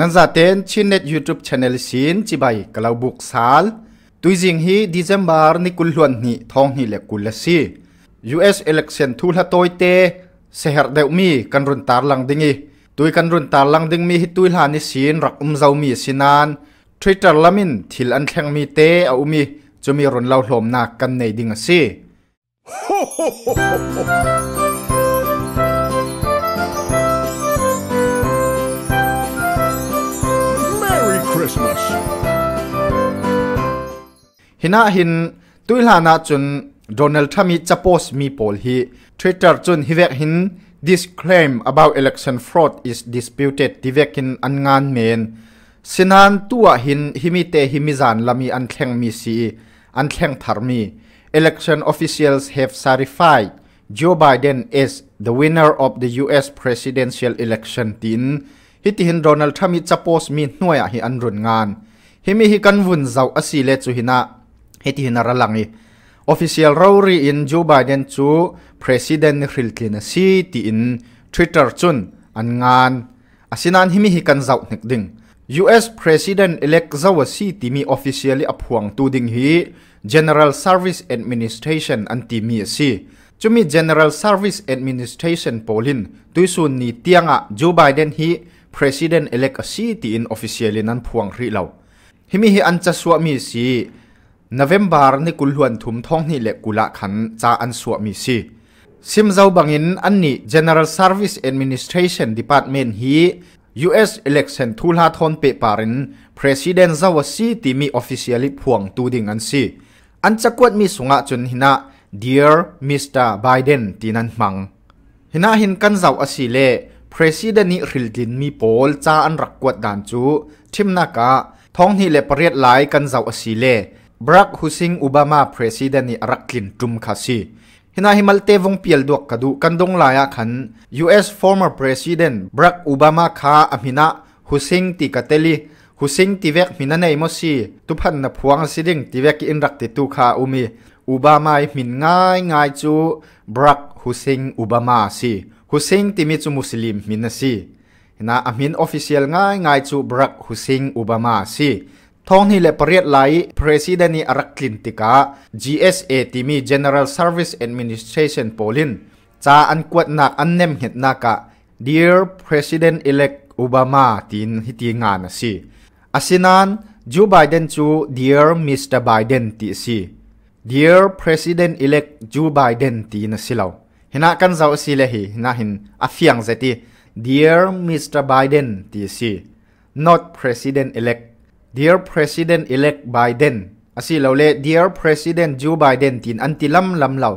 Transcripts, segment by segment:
นั่นซาเตนชินเน็ตยูทูบชาแนลชินจิบายกล่าวบุกซาลตุยจิงฮีดิเซมบาร์นิกุลลวนนี่ท้องนีเลกุลซี US election ทูละตัวเตเสหรเดวมีกันรุนตาลังดิงีตุยกันรุนตาลังดิงมีฮิตุยฮานิชินรักอุมเจ้ามีสินานทวิตเตอร์ละมินทิลอันแทงมีเตเอามีจะมีรุนเล่าหลอมหนักกันในดิงซีหินาหินตุยลานาจุนโดนัลด์ทรัมป์จะโพสมีโพลฮีทวิตเตอร์จุนฮิเวกหิน this claim about election fraud is disputed ทีิเวกินอันงานเมนสินันตัวหินหิมิเตหิมิจานลามีอันแข่งมีสีอันแข่งถารมี election officials have certified Joe Biden i s the winner of the U.S. presidential election ทินฮิติหินโดนัลด์ทรัมป์จะโพสมีหน่วยหิอันรุนงานหิมิฮิกันวุ่นเจ้าอสีเลจุหินะ heti hin a r a l a n อ i official r o โ i รี j o น b ู d e n chu president ni hril tlina si ิ i in Twitter chun an n g a น a s i n ิ n ิ i m i hi kan zau nek ding US President elect zawa si timi officially aphuang tu ding hi General Service Administration an timi si chumi General Service Administration polin tuisun ni tianga Joe Biden hi President elect si ti in officially nan phuang ri lo himi hi an chaswa mi si n o ว e m b e r นี่กุลหวนทุมท้องนี่เล็กกุละขันจาอันสวมีซีซิมเจ้าบังอินอันนี้ General Service Administration Department ฮี US election ทูลาทอนเปปาริน President เจ้าวซีที่มี officially พ่วงตูดิงอันซีอันจะกวดมีสุงะจนหินะ Dear Mr Biden ที่นั่นมังหินะหินกันเจ้าอสิเล President นี่ริลดินมีโพลจาอันรักกวดด่านจูทิมนากะท้องนี่เล็กเปรียดหลายกันเจ้าอสิเล Barack Hussein Obama president ni Araklin tum khasi hina himalte vong pial duak kadu kandong laya khan US former president Barack Obama kha amina Hussein ti kateli Hussein ti vek mina nei mo si tuphan na phuang siding ti vek in rak ti tu kha umi Obama min ngai ngai chu Barack Hussein Obama si Hussein ti mi chu muslim min na si hina amin official ngai ngai chu Barack Hussein Obama si ท้องนี่และปรียดศไหล p r e s i า e n t นี่อรักคลินติกา GSA ทีมี General Service Administration โปลินจะอันกวดนักอันเนมเห็นนักะ Dear President elect Obama ตินฮิตีงานสิอาสินัน Joe Biden จู Dear Mr Biden ติสิ Dear President elect Joe Biden ตินสิเลาเห็นนักันเจ้าสิเลหีนะหินอาฟียงเจติ Dear Mr Biden ติสิ Not President elect dear president elect Biden อาศิเราเล dear president Joe Biden ทินอันติลำลำเ่า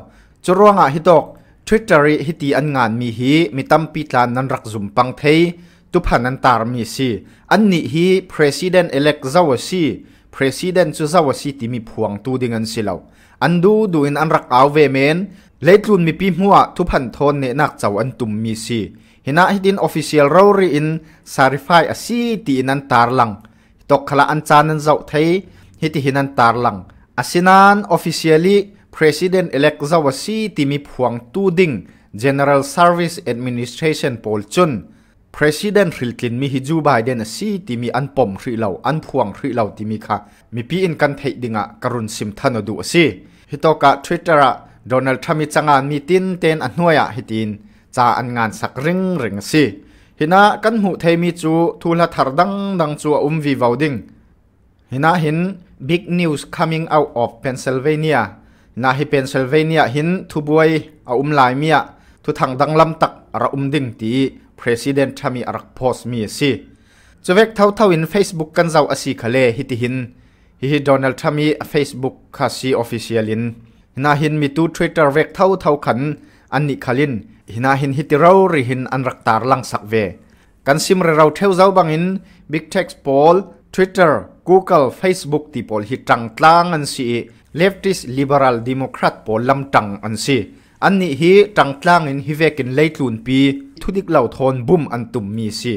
จรวงอ่ะฮิตอก Twitter ฮิตีอันงานมีฮีมีตั้มปีตานนันรักจุมปังเทยตุพันนันตารมีซีอันนี้ฮี president elect เจ้าวซี president จุเจ้าวซีทีมีพวงตูดิงันสิเราอันดูดูอินอันรักเอาเวเมนเลยตุนมีปีหัวทุพันทนเนนักเจ้าอันตุมมีซี hina hitin official raw ri in sarify asi ti inan tarlang ตกขละอันจานันเจ้าไทยฮิตหินันตารลังอาซินันอฟฟิเชียลลี r e s i d e n t elect เจ้าวสีติมีพวงตูดิง general service administration โพลชุน president ริลกินมีฮิจูบายเดนสีติมีอันปมริเลาอันพวงริเลาาติมีค่ะมีพีอินกันไทยดิงะกรุณสิมทานดูสีฮิตอกะทวิตเตอร์โดนัลด์ทรัมป์จังงานมีตินเตนอันหน่วยะฮิตินจาอันงานสักริงริงสีฮินากันหูเทมีจูทูลาทัดดังดังจูวอุมวีวาวดิงฮินาหินบ big news coming out of Pennsylvania นาฮิ Pennsylvania หินทุบวยเอาอุมลายเมียทุทางดังลำตักระอุมดิงตี president ทามีอรักโพสเมียสิจะเวกเท่าเท่าอินเฟซบุ๊กกันเจ้าอสีคะเลฮิติหินฮิฮิโดนัลด์ทามีเฟซบุ๊ก k คาซี o ฟิเชียลินนาหินมีตู t w i ต t ร์เวกเท่าเท่าขันอันนี้คลินหินหินฮิติเราหรีอหินอันรักตาลังสักเวกันซิมเราเทวเจ้าบังอินบิ๊กเท็กซ์พอลทวิตเตอร์กูเกิลเฟซบุ๊กที่พอลฮิตังตั้งอันซีเลฟติสลิเบอรัลดิโมครัตพอลลัมตั้งอันซีอันนี้ฮีตังตั้งอินฮิเวกินไลทุนปี ทุดิกเหล่าทอนบุ้มอันตุ่มมีซี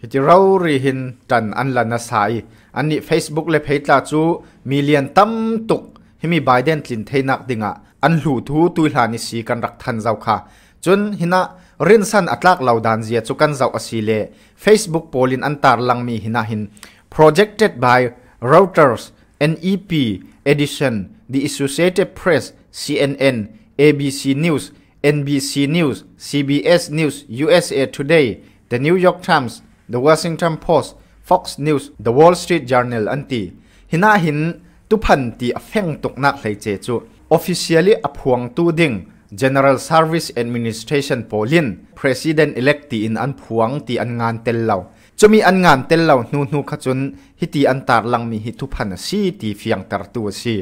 ฮิติเราหรีอหินจันอันละนัสัยอันนี้เฟซบุ๊กเลพิตาจูมิเลียนตั้มตุกให้มีไบเดนสินเทนักดิ่งอันหลูทูตุยลานิซีกันรักทันเจ้าค่ะ chun hina rin san atlak lau dan zia chu kan zau asile facebook polin antar lang mi hina hin projected by Reuters NEP Edition The Associated Press CNN ABC News NBC News CBS News USA Today The New York Times The Washington Post Fox News The Wall Street Journal anti hina hin tu phan ti a feng tuk nak hlei che chu officially a phuang tu ding General Service Administration Polin President elect ti in an phuang ti an ngan tel lo chumi an ngan tel lo nu nu kha chun hi ti an tar lang mi hi thu phan si ti fiang tar tu si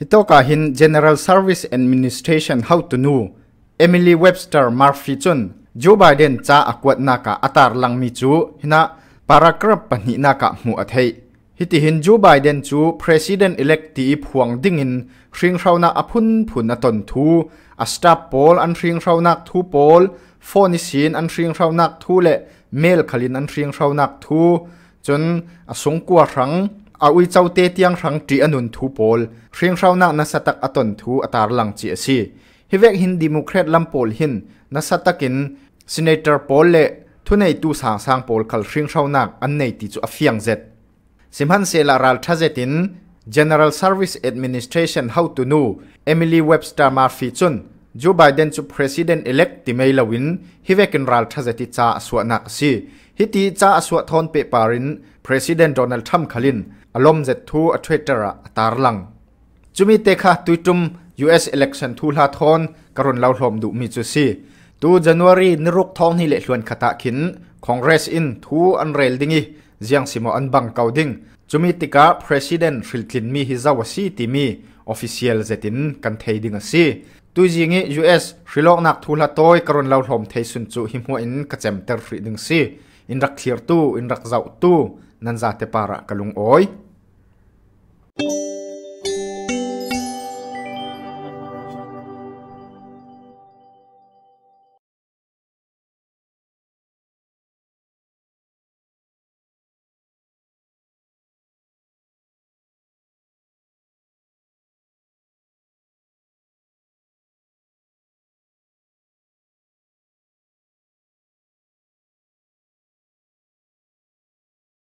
hitoka hin General Service Administration how to nu Emily Webster Murphy chun Joe Biden cha akwat naka atar lang mi chu hina paragraph pani naka mu athei ฮิติหินจูไบเดนจูประธานาธิเล็กตีพวงดิ่งินเรียงเรานักอพุนผุนตนทูอัสตาโปลอันเรียงเรานักทูโปลฟอนิสินอันเรียงเรานักทูเละเมลคลินอันเรียงเรานักทูจนอสงกัวรังอาวิเจ้าเตียงรังจีอนุนทูโปลเรียงเรานักนัสตักอตนทูอตารลังจีสีฮิเวกฮินดิมุเครตลมโปลหินนัสตักินซีเนเตอร์โปลเละทุนในตูสางสางโปลคัลเรียงเรานักอันในติจูอเฟียงเจ็สิมันเซลารัลทัเซติน General Service Administration how to know Emily Webster มาฟีชุน j o ไบเดน n จูประธานาธิบด e c t ที่ไมลวินฮิเวกินรัลทัเซติจ้าสวนักซีฮิติจ้าสวทอนเปปารินประธานาธิบดีโดนัลด์ทรัมป์คลินอารมณ์เจ็ดทูอัวิตเตอร์ตาร์ลัง จุมีเตค่ะตุยตุม U.S. election ทูลาทอนกรุณเราหลอมดูมิจุซีตูจันวนรีนรุกทองนี่เลส่วนคาตะขินคองเรสอินทูอันเรลดิงี ziang simo an bang kau ding chumi tika president riltlin mi hi zawa si ti mi official zetin kan thei ding asi tu jingi us rilok nak thula toy karon lau hlom thei sun chu hi mo in ka chem ter ri ding si in rak thir tu in rak zau tu nan za te para kalung oi